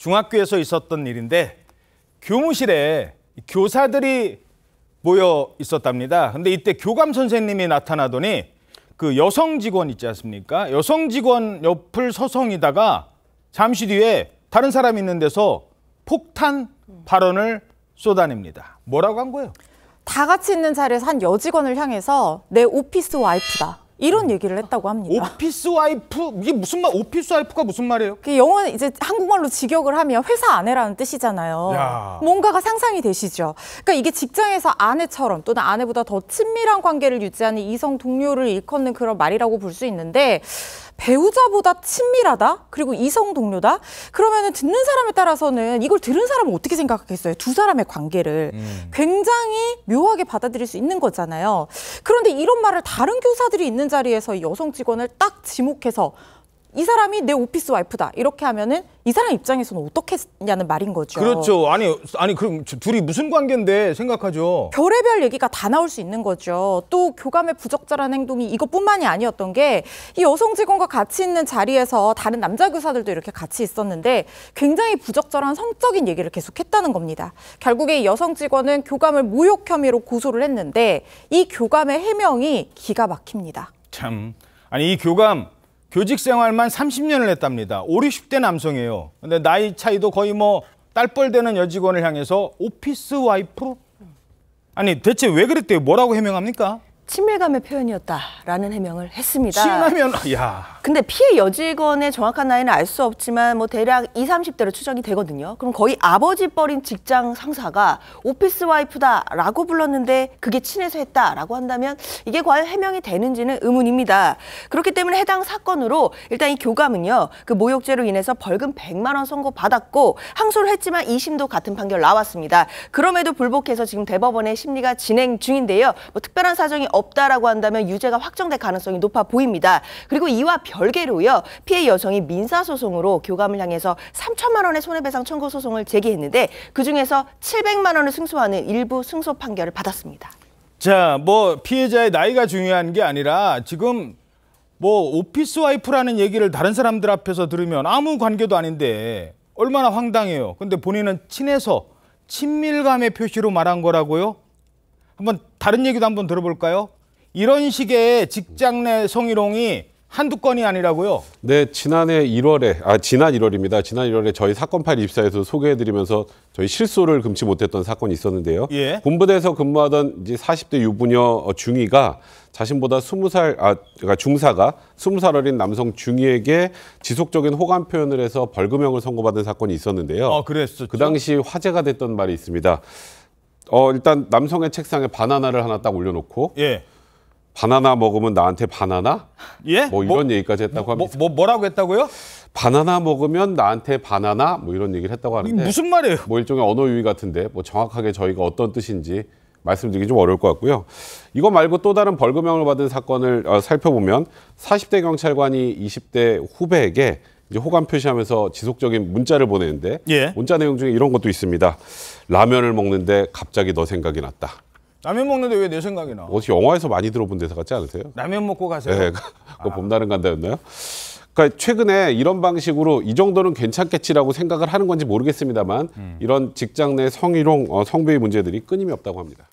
중학교에서 있었던 일인데 교무실에 교사들이 모여 있었답니다. 근데 이때 교감 선생님이 나타나더니 그 여성 직원 있지 않습니까? 여성 직원 옆을 서성이다가 잠시 뒤에 다른 사람 있는 데서 폭탄 발언을 쏟아냅니다. 뭐라고 한 거예요? 다 같이 있는 자리에서 한 여직원을 향해서 내 오피스 와이프다. 이런 얘기를 했다고 합니다. 오피스 와이프 이게 무슨 말? 오피스 와이프가 무슨 말이에요? 그 영어 이제 한국말로 직역을 하면 회사 아내라는 뜻이잖아요. 야. 뭔가가 상상이 되시죠. 그러니까 이게 직장에서 아내처럼 또는 아내보다 더 친밀한 관계를 유지하는 이성 동료를 일컫는 그런 말이라고 볼 수 있는데 배우자보다 친밀하다 그리고 이성 동료다 그러면은 듣는 사람에 따라서는 이걸 들은 사람은 어떻게 생각하겠어요 두 사람의 관계를 음. 굉장히 묘하게 받아들일 수 있는 거잖아요 그런데 이런 말을 다른 교사들이 있는 자리에서 여성 직원을 딱 지목해서 이 사람이 내 오피스 와이프다 이렇게 하면은 이 사람 입장에서는 어떻게 했냐는 말인 거죠. 그렇죠. 아니 아니 그럼 둘이 무슨 관계인데 생각하죠. 별의별 얘기가 다 나올 수 있는 거죠. 또 교감의 부적절한 행동이 이것뿐만이 아니었던 게 이 여성 직원과 같이 있는 자리에서 다른 남자 교사들도 이렇게 같이 있었는데 굉장히 부적절한 성적인 얘기를 계속했다는 겁니다. 결국에 이 여성 직원은 교감을 모욕 혐의로 고소를 했는데 이 교감의 해명이 기가 막힙니다. 참 아니 이 교감 교직 생활만 30년을 했답니다. 5, 60대 남성이에요. 근데 나이 차이도 거의 뭐딸벌 되는 여직원을 향해서 오피스 와이프? 아니 대체 왜 그랬대요? 뭐라고 해명합니까? 친밀감의 표현이었다라는 해명을 했습니다. 친하면 아, 야. 근데 피해 여직원의 정확한 나이는 알 수 없지만 뭐 대략 2, 30대로 추정이 되거든요. 그럼 거의 아버지 뻘인 직장 상사가 오피스 와이프다라고 불렀는데 그게 친해서 했다라고 한다면 이게 과연 해명이 되는지는 의문입니다. 그렇기 때문에 해당 사건으로 일단 이 교감은요. 그 모욕죄로 인해서 벌금 100만 원 선고 받았고 항소를 했지만 2심도 같은 판결 나왔습니다. 그럼에도 불복해서 지금 대법원의 심리가 진행 중인데요. 뭐 특별한 사정이 없다라고 한다면 유죄가 확정될 가능성이 높아 보입니다. 그리고 이와 별개로요. 피해 여성이 민사 소송으로 교감을 향해서 3천만 원의 손해배상 청구 소송을 제기했는데 그중에서 700만 원을 승소하는 일부 승소 판결을 받았습니다. 자, 뭐 피해자의 나이가 중요한 게 아니라 지금 뭐 오피스 와이프라는 얘기를 다른 사람들 앞에서 들으면 아무 관계도 아닌데 얼마나 황당해요. 근데 본인은 친해서 친밀감의 표시로 말한 거라고요? 한번 다른 얘기도 한번 들어볼까요? 이런 식의 직장 내 성희롱이 한두 건이 아니라고요? 네, 지난해 1월에 아 지난 1월입니다. 지난 1월에 저희 사건 파일 24에서 소개해드리면서 저희 실소를 금치 못했던 사건이 있었는데요. 예. 본부대에서 근무하던 이제 40대 유부녀 중위가 자신보다 20살 아 그러니까 중사가 20살 어린 남성 중위에게 지속적인 호감 표현을 해서 벌금형을 선고받은 사건이 있었는데요. 아, 그랬었죠. 그 당시 화제가 됐던 말이 있습니다. 어 일단 남성의 책상에 바나나를 하나 딱 올려놓고 예. 바나나 먹으면 나한테 바나나? 예? 뭐, 뭐 이런 뭐, 얘기까지 했다고 뭐, 합니다. 뭐, 뭐, 라고 했다고요? 바나나 먹으면 나한테 바나나 뭐 이런 얘기를 했다고 하는데 무슨 말이에요? 뭐 일종의 언어 유희 같은데 뭐 정확하게 저희가 어떤 뜻인지 말씀드리기 좀 어려울 것 같고요. 이거 말고 또 다른 벌금형을 받은 사건을 어, 살펴보면 40대 경찰관이 20대 후배에게 이제 호감 표시하면서 지속적인 문자를 보내는데 예. 문자 내용 중에 이런 것도 있습니다. 라면을 먹는데 갑자기 너 생각이 났다. 라면 먹는데 왜 내 생각이 나? 어디 영화에서 많이 들어본 대사 같지 않으세요? 라면 먹고 가세요. 네, 아. 봄나는 간다였나요? 그러니까 최근에 이런 방식으로 이 정도는 괜찮겠지라고 생각을 하는 건지 모르겠습니다만 음. 이런 직장 내 성희롱, 어, 성비의 문제들이 끊임이 없다고 합니다.